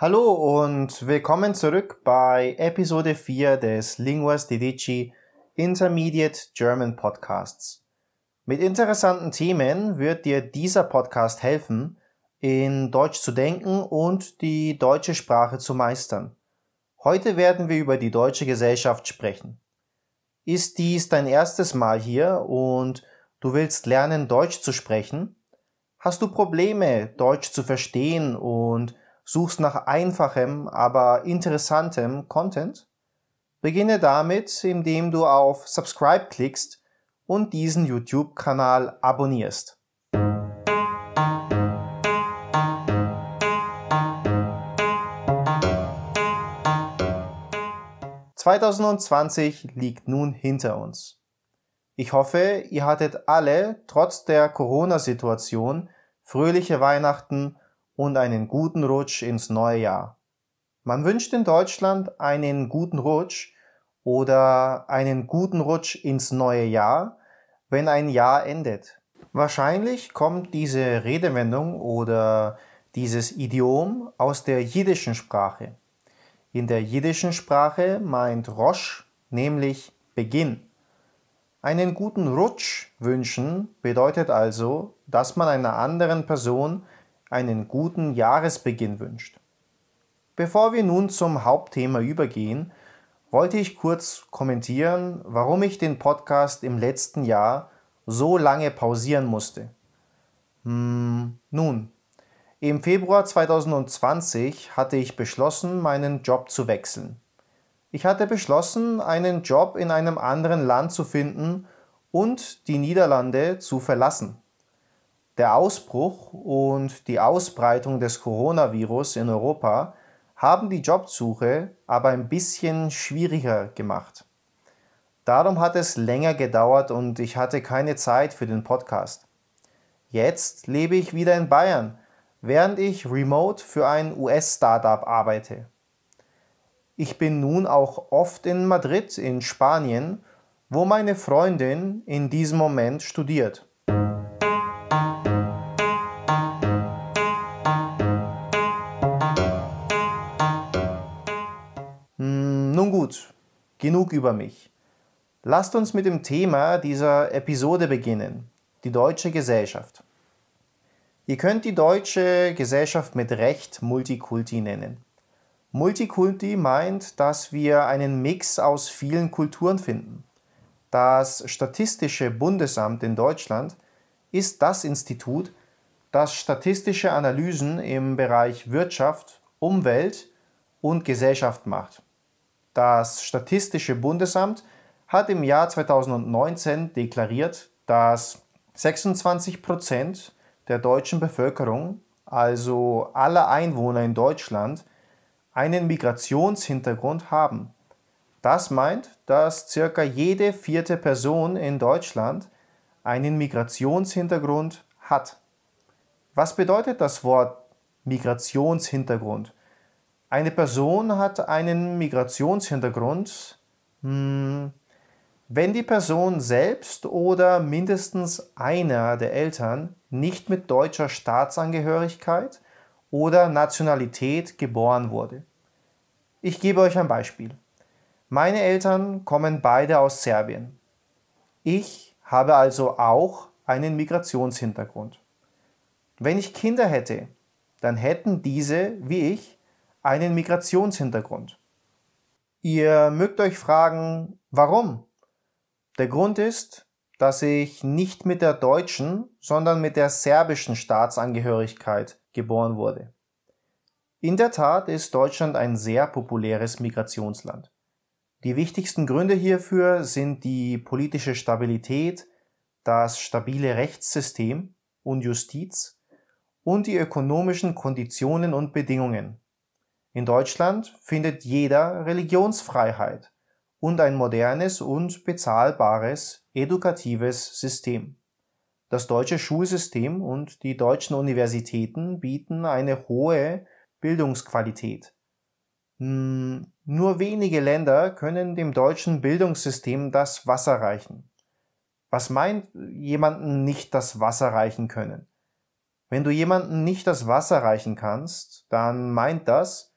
Hallo und willkommen zurück bei Episode 4 des Linguas Didici Intermediate German Podcasts. Mit interessanten Themen wird dir dieser Podcast helfen, in Deutsch zu denken und die deutsche Sprache zu meistern. Heute werden wir über die deutsche Gesellschaft sprechen. Ist dies dein erstes Mal hier und du willst lernen, Deutsch zu sprechen? Hast du Probleme, Deutsch zu verstehen und suchst nach einfachem, aber interessantem Content? Beginne damit, indem du auf Subscribe klickst und diesen YouTube-Kanal abonnierst. ...2020 liegt nun hinter uns. Ich hoffe, ihr hattet alle, trotz der Corona-Situation, fröhliche Weihnachten und einen guten Rutsch ins neue Jahr. Man wünscht in Deutschland einen guten Rutsch oder einen guten Rutsch ins neue Jahr, wenn ein Jahr endet. Wahrscheinlich kommt diese Redewendung oder dieses Idiom aus der jiddischen Sprache. In der jiddischen Sprache meint Rosh nämlich Beginn. Einen guten Rutsch wünschen bedeutet also, dass man einer anderen Person einen guten Jahresbeginn wünscht. Bevor wir nun zum Hauptthema übergehen, wollte ich kurz kommentieren, warum ich den Podcast im letzten Jahr so lange pausieren musste. Hm, nun, im Februar 2020 hatte ich beschlossen, meinen Job zu wechseln. Ich hatte beschlossen, einen Job in einem anderen Land zu finden und die Niederlande zu verlassen. Der Ausbruch und die Ausbreitung des Coronavirus in Europa haben die Jobsuche aber ein bisschen schwieriger gemacht. Darum hat es länger gedauert und ich hatte keine Zeit für den Podcast. Jetzt lebe ich wieder in Bayern, während ich remote für ein US-Startup arbeite. Ich bin nun auch oft in Madrid in Spanien, wo meine Freundin in diesem Moment studiert. genug über mich. Lasst uns mit dem Thema dieser Episode beginnen, die deutsche Gesellschaft. Ihr könnt die deutsche Gesellschaft mit Recht Multikulti nennen. Multikulti meint, dass wir einen Mix aus vielen Kulturen finden. Das Statistische Bundesamt in Deutschland ist das Institut, das statistische Analysen im Bereich Wirtschaft, Umwelt und Gesellschaft macht. Das Statistische Bundesamt hat im Jahr 2019 deklariert, dass 26 der deutschen Bevölkerung, also aller Einwohner in Deutschland, einen Migrationshintergrund haben. Das meint, dass circa jede vierte Person in Deutschland einen Migrationshintergrund hat. Was bedeutet das Wort Migrationshintergrund? eine Person hat einen Migrationshintergrund, hm, wenn die Person selbst oder mindestens einer der Eltern nicht mit deutscher Staatsangehörigkeit oder Nationalität geboren wurde. Ich gebe euch ein Beispiel. Meine Eltern kommen beide aus Serbien. Ich habe also auch einen Migrationshintergrund. Wenn ich Kinder hätte, dann hätten diese, wie ich, einen Migrationshintergrund. Ihr mögt euch fragen, warum? Der Grund ist, dass ich nicht mit der deutschen, sondern mit der serbischen Staatsangehörigkeit geboren wurde. In der Tat ist Deutschland ein sehr populäres Migrationsland. Die wichtigsten Gründe hierfür sind die politische Stabilität, das stabile Rechtssystem und Justiz und die ökonomischen Konditionen und Bedingungen, in Deutschland findet jeder Religionsfreiheit und ein modernes und bezahlbares edukatives System. Das deutsche Schulsystem und die deutschen Universitäten bieten eine hohe Bildungsqualität. Hm, nur wenige Länder können dem deutschen Bildungssystem das Wasser reichen. Was meint jemanden nicht das Wasser reichen können? Wenn du jemanden nicht das Wasser reichen kannst, dann meint das,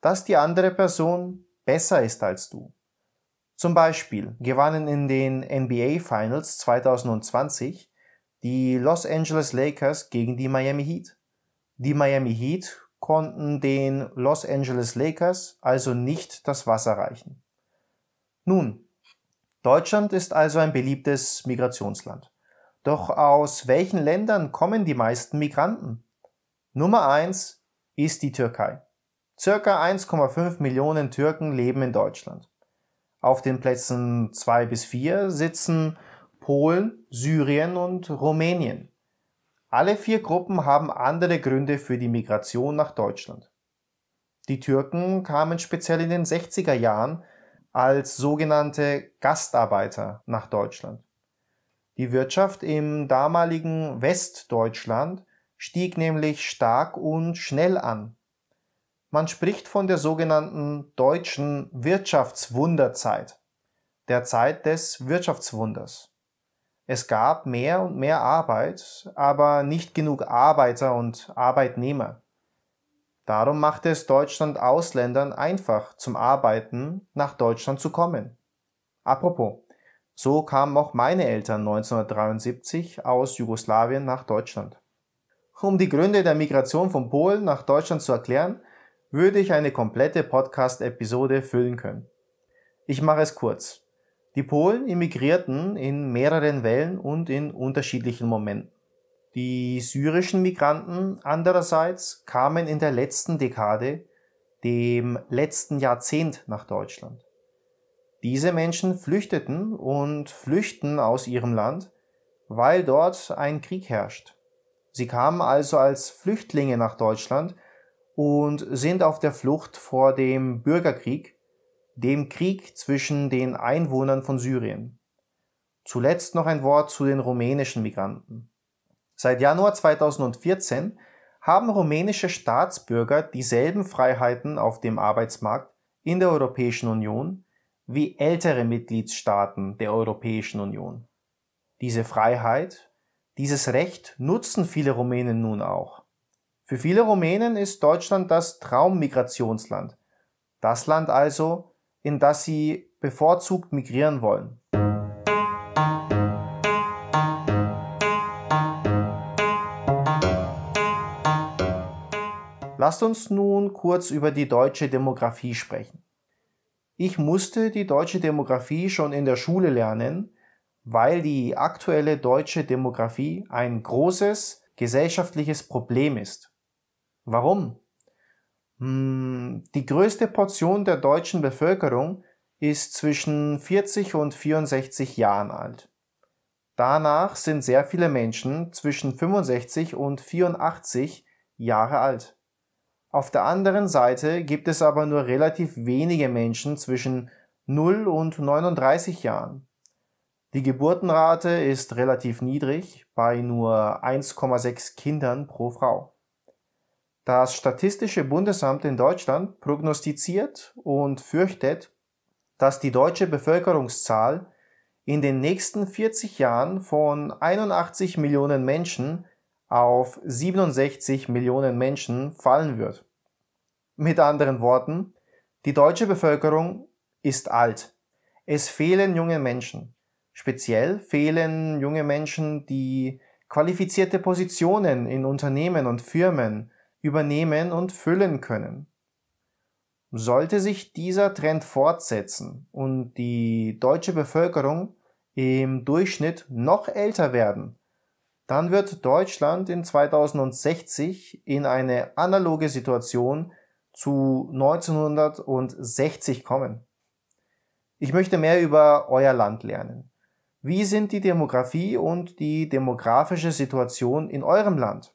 dass die andere Person besser ist als du. Zum Beispiel gewannen in den NBA Finals 2020 die Los Angeles Lakers gegen die Miami Heat. Die Miami Heat konnten den Los Angeles Lakers also nicht das Wasser reichen. Nun, Deutschland ist also ein beliebtes Migrationsland. Doch aus welchen Ländern kommen die meisten Migranten? Nummer eins ist die Türkei. Circa 1,5 Millionen Türken leben in Deutschland. Auf den Plätzen 2 bis 4 sitzen Polen, Syrien und Rumänien. Alle vier Gruppen haben andere Gründe für die Migration nach Deutschland. Die Türken kamen speziell in den 60er Jahren als sogenannte Gastarbeiter nach Deutschland. Die Wirtschaft im damaligen Westdeutschland stieg nämlich stark und schnell an. Man spricht von der sogenannten deutschen Wirtschaftswunderzeit, der Zeit des Wirtschaftswunders. Es gab mehr und mehr Arbeit, aber nicht genug Arbeiter und Arbeitnehmer. Darum machte es Deutschland Ausländern einfach, zum Arbeiten nach Deutschland zu kommen. Apropos, so kamen auch meine Eltern 1973 aus Jugoslawien nach Deutschland. Um die Gründe der Migration von Polen nach Deutschland zu erklären, würde ich eine komplette Podcast-Episode füllen können. Ich mache es kurz. Die Polen immigrierten in mehreren Wellen und in unterschiedlichen Momenten. Die syrischen Migranten andererseits kamen in der letzten Dekade, dem letzten Jahrzehnt nach Deutschland. Diese Menschen flüchteten und flüchten aus ihrem Land, weil dort ein Krieg herrscht. Sie kamen also als Flüchtlinge nach Deutschland – und sind auf der Flucht vor dem Bürgerkrieg, dem Krieg zwischen den Einwohnern von Syrien. Zuletzt noch ein Wort zu den rumänischen Migranten. Seit Januar 2014 haben rumänische Staatsbürger dieselben Freiheiten auf dem Arbeitsmarkt in der Europäischen Union wie ältere Mitgliedstaaten der Europäischen Union. Diese Freiheit, dieses Recht nutzen viele Rumänen nun auch. Für viele Rumänen ist Deutschland das Traummigrationsland. Das Land also, in das sie bevorzugt migrieren wollen. Lasst uns nun kurz über die deutsche Demografie sprechen. Ich musste die deutsche Demografie schon in der Schule lernen, weil die aktuelle deutsche Demografie ein großes gesellschaftliches Problem ist. Warum? Hm, die größte Portion der deutschen Bevölkerung ist zwischen 40 und 64 Jahren alt. Danach sind sehr viele Menschen zwischen 65 und 84 Jahre alt. Auf der anderen Seite gibt es aber nur relativ wenige Menschen zwischen 0 und 39 Jahren. Die Geburtenrate ist relativ niedrig bei nur 1,6 Kindern pro Frau. Das Statistische Bundesamt in Deutschland prognostiziert und fürchtet, dass die deutsche Bevölkerungszahl in den nächsten 40 Jahren von 81 Millionen Menschen auf 67 Millionen Menschen fallen wird. Mit anderen Worten, die deutsche Bevölkerung ist alt. Es fehlen junge Menschen. Speziell fehlen junge Menschen, die qualifizierte Positionen in Unternehmen und Firmen übernehmen und füllen können. Sollte sich dieser Trend fortsetzen und die deutsche Bevölkerung im Durchschnitt noch älter werden, dann wird Deutschland in 2060 in eine analoge Situation zu 1960 kommen. Ich möchte mehr über euer Land lernen. Wie sind die Demografie und die demografische Situation in eurem Land?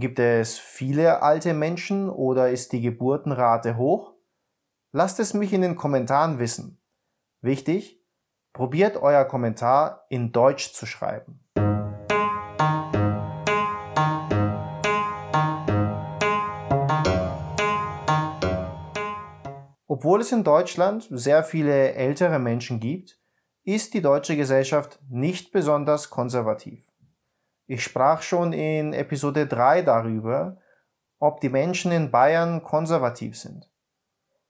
Gibt es viele alte Menschen oder ist die Geburtenrate hoch? Lasst es mich in den Kommentaren wissen. Wichtig, probiert euer Kommentar in Deutsch zu schreiben. Obwohl es in Deutschland sehr viele ältere Menschen gibt, ist die deutsche Gesellschaft nicht besonders konservativ. Ich sprach schon in Episode 3 darüber, ob die Menschen in Bayern konservativ sind.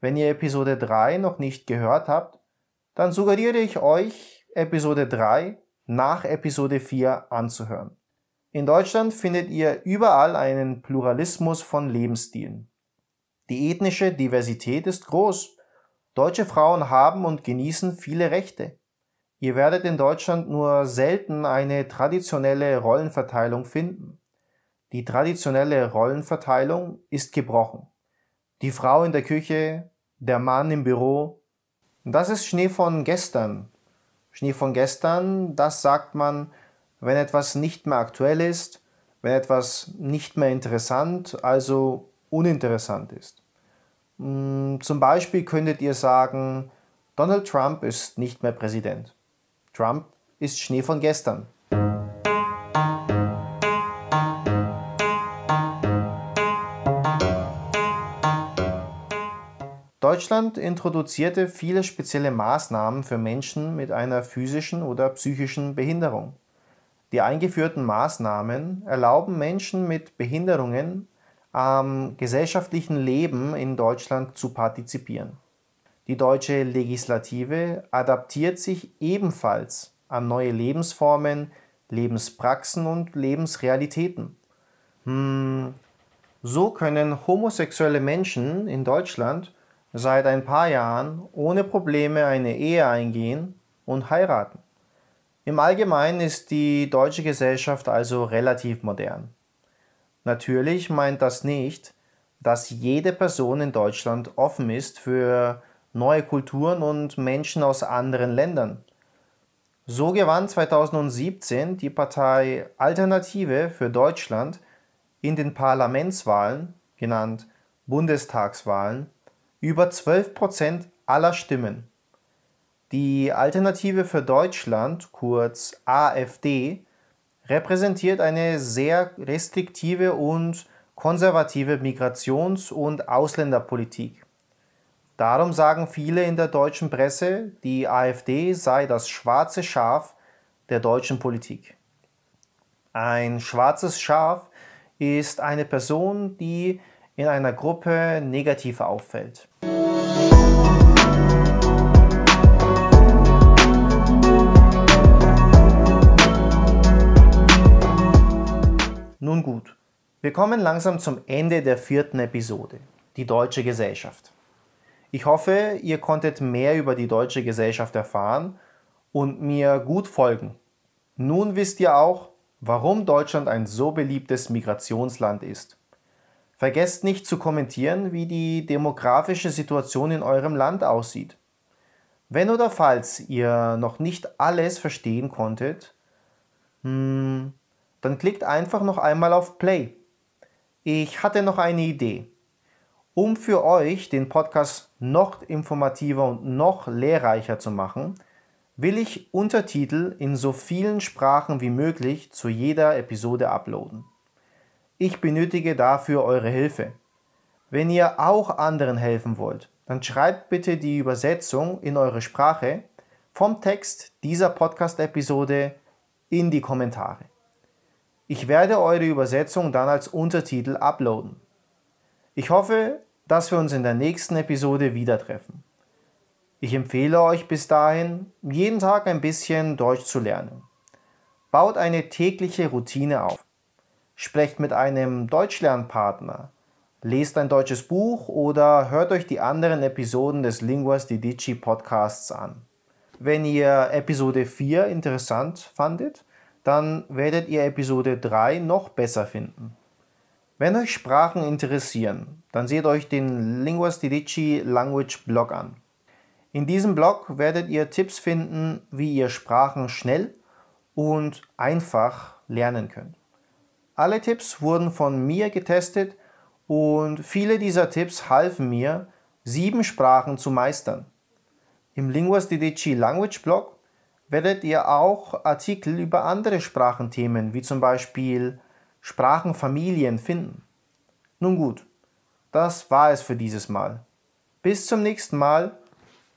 Wenn ihr Episode 3 noch nicht gehört habt, dann suggeriere ich euch, Episode 3 nach Episode 4 anzuhören. In Deutschland findet ihr überall einen Pluralismus von Lebensstilen. Die ethnische Diversität ist groß. Deutsche Frauen haben und genießen viele Rechte. Ihr werdet in Deutschland nur selten eine traditionelle Rollenverteilung finden. Die traditionelle Rollenverteilung ist gebrochen. Die Frau in der Küche, der Mann im Büro. Das ist Schnee von gestern. Schnee von gestern, das sagt man, wenn etwas nicht mehr aktuell ist, wenn etwas nicht mehr interessant, also uninteressant ist. Hm, zum Beispiel könntet ihr sagen, Donald Trump ist nicht mehr Präsident. Trump ist Schnee von gestern. Deutschland introduzierte viele spezielle Maßnahmen für Menschen mit einer physischen oder psychischen Behinderung. Die eingeführten Maßnahmen erlauben Menschen mit Behinderungen am gesellschaftlichen Leben in Deutschland zu partizipieren. Die deutsche Legislative adaptiert sich ebenfalls an neue Lebensformen, Lebenspraxen und Lebensrealitäten. Hm. So können homosexuelle Menschen in Deutschland seit ein paar Jahren ohne Probleme eine Ehe eingehen und heiraten. Im Allgemeinen ist die deutsche Gesellschaft also relativ modern. Natürlich meint das nicht, dass jede Person in Deutschland offen ist für neue Kulturen und Menschen aus anderen Ländern. So gewann 2017 die Partei Alternative für Deutschland in den Parlamentswahlen, genannt Bundestagswahlen, über 12% aller Stimmen. Die Alternative für Deutschland, kurz AfD, repräsentiert eine sehr restriktive und konservative Migrations- und Ausländerpolitik. Darum sagen viele in der deutschen Presse, die AfD sei das schwarze Schaf der deutschen Politik. Ein schwarzes Schaf ist eine Person, die in einer Gruppe negativ auffällt. Nun gut, wir kommen langsam zum Ende der vierten Episode, die deutsche Gesellschaft. Ich hoffe, ihr konntet mehr über die deutsche Gesellschaft erfahren und mir gut folgen. Nun wisst ihr auch, warum Deutschland ein so beliebtes Migrationsland ist. Vergesst nicht zu kommentieren, wie die demografische Situation in eurem Land aussieht. Wenn oder falls ihr noch nicht alles verstehen konntet, hm, dann klickt einfach noch einmal auf Play. Ich hatte noch eine Idee um für euch den Podcast noch informativer und noch lehrreicher zu machen, will ich Untertitel in so vielen Sprachen wie möglich zu jeder Episode uploaden. Ich benötige dafür eure Hilfe. Wenn ihr auch anderen helfen wollt, dann schreibt bitte die Übersetzung in eure Sprache vom Text dieser Podcast-Episode in die Kommentare. Ich werde eure Übersetzung dann als Untertitel uploaden. Ich hoffe, dass wir uns in der nächsten Episode wieder treffen. Ich empfehle euch bis dahin, jeden Tag ein bisschen Deutsch zu lernen. Baut eine tägliche Routine auf. Sprecht mit einem Deutschlernpartner. Lest ein deutsches Buch oder hört euch die anderen Episoden des Linguas Didici Podcasts an. Wenn ihr Episode 4 interessant fandet, dann werdet ihr Episode 3 noch besser finden. Wenn euch Sprachen interessieren, dann seht euch den Linguas Didici Language Blog an. In diesem Blog werdet ihr Tipps finden, wie ihr Sprachen schnell und einfach lernen könnt. Alle Tipps wurden von mir getestet und viele dieser Tipps halfen mir, sieben Sprachen zu meistern. Im Linguas Didici Language Blog werdet ihr auch Artikel über andere Sprachenthemen wie zum Beispiel Sprachenfamilien finden. Nun gut, das war es für dieses Mal. Bis zum nächsten Mal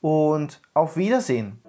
und auf Wiedersehen.